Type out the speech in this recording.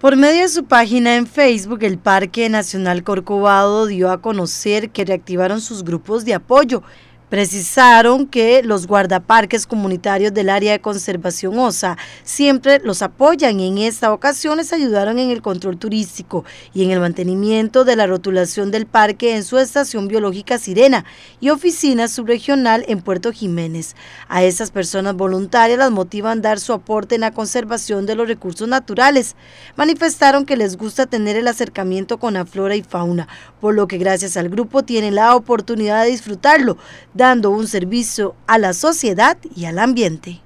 Por medio de su página en Facebook, el Parque Nacional Corcovado dio a conocer que reactivaron sus grupos de apoyo Precisaron que los guardaparques comunitarios del área de conservación OSA siempre los apoyan y en esta ocasión les ayudaron en el control turístico y en el mantenimiento de la rotulación del parque en su estación biológica Sirena y oficina subregional en Puerto Jiménez. A estas personas voluntarias las motivan dar su aporte en la conservación de los recursos naturales. Manifestaron que les gusta tener el acercamiento con la flora y fauna, por lo que gracias al grupo tienen la oportunidad de disfrutarlo dando un servicio a la sociedad y al ambiente.